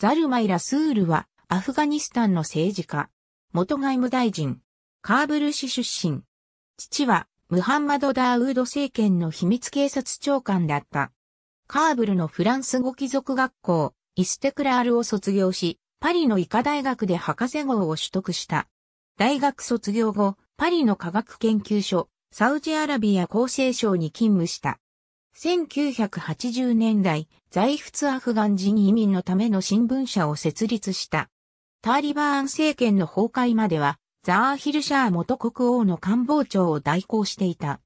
ザルマイラ・スールは、アフガニスタンの政治家。元外務大臣。カーブル市出身。父は、ムハンマド・ダーウード政権の秘密警察長官だった。カーブルのフランス語貴族学校、イステクラールを卒業し、パリの医科大学で博士号を取得した。大学卒業後、パリの科学研究所、サウジアラビア厚生省に勤務した。1980年代、在仏アフガン人移民のための新聞社を設立した。ターリバーン政権の崩壊までは、ザーヒルシャー元国王の官房長を代行していた。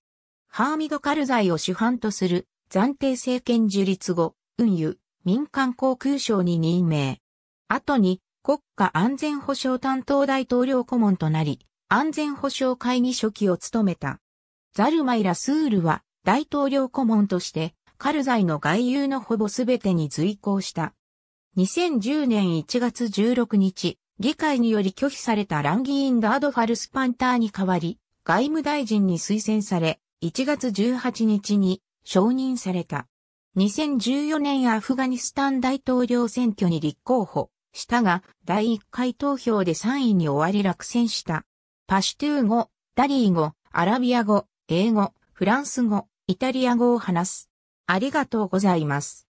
ハーミド・カルザイを主犯とする暫定政権樹立後、運輸、民間航空省に任命。後に国家安全保障担当大統領顧問となり、安全保障会議書記を務めた。ザルマイラ・スールは大統領顧問として、カルザイの外遊のほぼすべてに随行した。2010年1月16日、議会により拒否されたランギーン・ダード・ファルスパンターに代わり、外務大臣に推薦され、1月18日に承認された。2014年アフガニスタン大統領選挙に立候補したが、第1回投票で3位に終わり落選した。パシュトゥー語、ダリー語、アラビア語、英語、フランス語、イタリア語を話す。ありがとうございます。